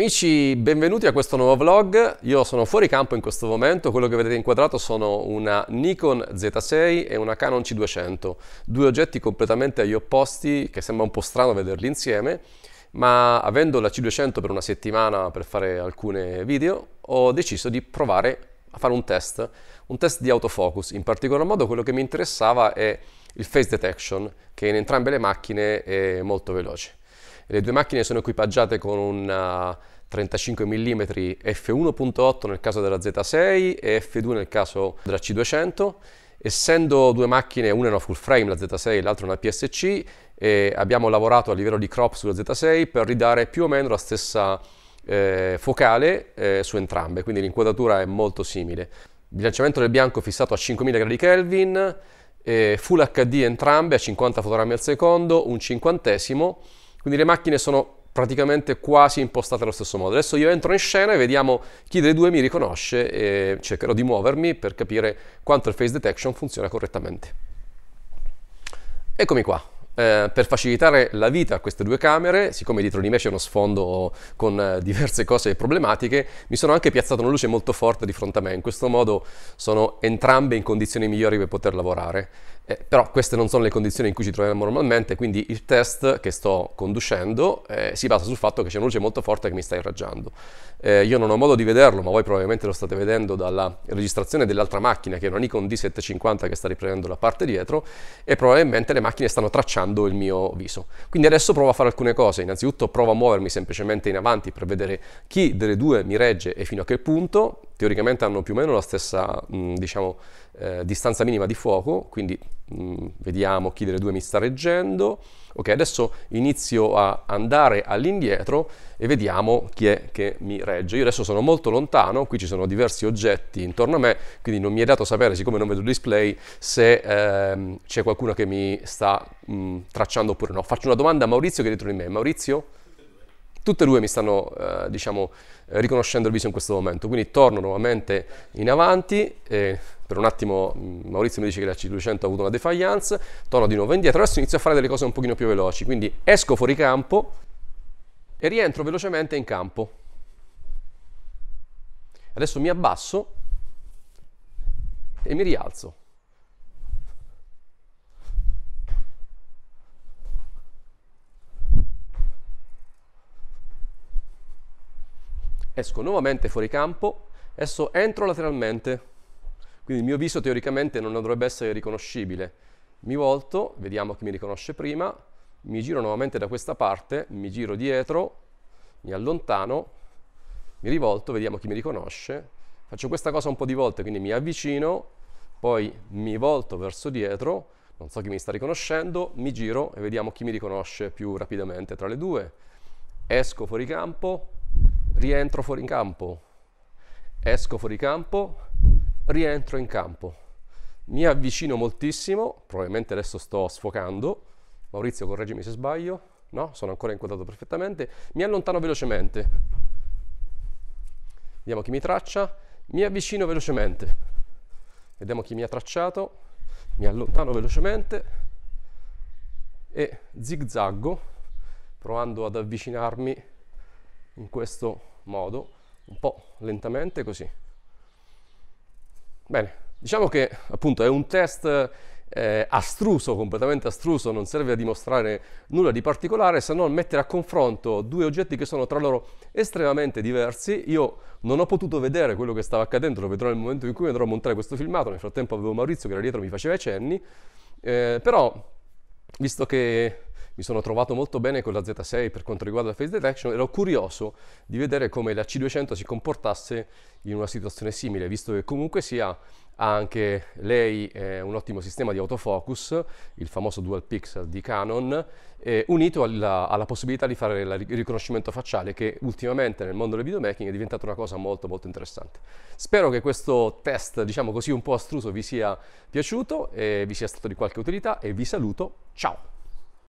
Amici, benvenuti a questo nuovo vlog. Io sono fuori campo in questo momento, quello che vedete inquadrato sono una Nikon Z6 e una Canon C200, due oggetti completamente agli opposti che sembra un po' strano vederli insieme, ma avendo la C200 per una settimana per fare alcune video, ho deciso di provare a fare un test, un test di autofocus. In particolar modo quello che mi interessava è il face detection, che in entrambe le macchine è molto veloce. Le due macchine sono equipaggiate con un 35 mm f1.8 nel caso della Z6 e f2 nel caso della C200. Essendo due macchine, una è una full frame, la Z6, e l'altra una PSC, abbiamo lavorato a livello di crop sulla Z6 per ridare più o meno la stessa eh, focale eh, su entrambe, quindi l'inquadratura è molto simile. Bilanciamento del bianco fissato a 5000 gradi Kelvin, eh, Full HD entrambe a 50 fotogrammi al secondo, un cinquantesimo, quindi le macchine sono praticamente quasi impostate allo stesso modo. Adesso io entro in scena e vediamo chi dei due mi riconosce e cercherò di muovermi per capire quanto il face detection funziona correttamente. Eccomi qua. Eh, per facilitare la vita a queste due camere, siccome dietro di me c'è uno sfondo con eh, diverse cose problematiche, mi sono anche piazzato una luce molto forte di fronte a me. In questo modo sono entrambe in condizioni migliori per poter lavorare. Eh, però queste non sono le condizioni in cui ci troviamo normalmente, quindi il test che sto conducendo eh, si basa sul fatto che c'è una luce molto forte che mi sta irraggiando. Eh, io non ho modo di vederlo, ma voi probabilmente lo state vedendo dalla registrazione dell'altra macchina, che è una Nikon D750 che sta riprendendo la parte dietro, e probabilmente le macchine stanno tracciando il mio viso. Quindi adesso provo a fare alcune cose. Innanzitutto provo a muovermi semplicemente in avanti per vedere chi delle due mi regge e fino a che punto, teoricamente hanno più o meno la stessa mh, diciamo, eh, distanza minima di fuoco, quindi mh, vediamo chi delle due mi sta reggendo. Ok, adesso inizio a andare all'indietro e vediamo chi è che mi regge. Io adesso sono molto lontano, qui ci sono diversi oggetti intorno a me, quindi non mi è dato sapere, siccome non vedo il display, se ehm, c'è qualcuno che mi sta mh, tracciando oppure no. Faccio una domanda a Maurizio che è dietro di me. Maurizio? Tutte e due mi stanno, eh, diciamo, riconoscendo il viso in questo momento, quindi torno nuovamente in avanti, per un attimo mm, Maurizio mi dice che la C200 ha avuto una defiance, torno di nuovo indietro, adesso inizio a fare delle cose un pochino più veloci, quindi esco fuori campo e rientro velocemente in campo. Adesso mi abbasso e mi rialzo. esco nuovamente fuori campo, adesso entro lateralmente, quindi il mio viso teoricamente non dovrebbe essere riconoscibile. Mi volto, vediamo chi mi riconosce prima, mi giro nuovamente da questa parte, mi giro dietro, mi allontano, mi rivolto, vediamo chi mi riconosce. Faccio questa cosa un po' di volte, quindi mi avvicino, poi mi volto verso dietro, non so chi mi sta riconoscendo, mi giro e vediamo chi mi riconosce più rapidamente tra le due. Esco fuori campo, rientro fuori in campo, esco fuori campo, rientro in campo. Mi avvicino moltissimo, probabilmente adesso sto sfocando, Maurizio correggimi se sbaglio, no? Sono ancora inquadrato perfettamente, mi allontano velocemente, vediamo chi mi traccia, mi avvicino velocemente, vediamo chi mi ha tracciato, mi allontano velocemente e zigzaggo provando ad avvicinarmi in questo modo, un po' lentamente così. Bene, diciamo che appunto è un test eh, astruso, completamente astruso, non serve a dimostrare nulla di particolare se non mettere a confronto due oggetti che sono tra loro estremamente diversi. Io non ho potuto vedere quello che stava accadendo, lo vedrò nel momento in cui andrò a montare questo filmato, nel frattempo avevo Maurizio che era dietro mi faceva i cenni, eh, però visto che mi sono trovato molto bene con la Z6 per quanto riguarda la face detection, ero curioso di vedere come la C200 si comportasse in una situazione simile, visto che comunque sia ha anche lei eh, un ottimo sistema di autofocus, il famoso dual pixel di Canon, eh, unito alla, alla, possibilità di fare il riconoscimento facciale che ultimamente nel mondo del videomaking è diventata una cosa molto molto interessante. Spero che questo test, diciamo così un po' astruso, vi sia piaciuto, e eh, vi sia stato di qualche utilità e vi saluto, ciao!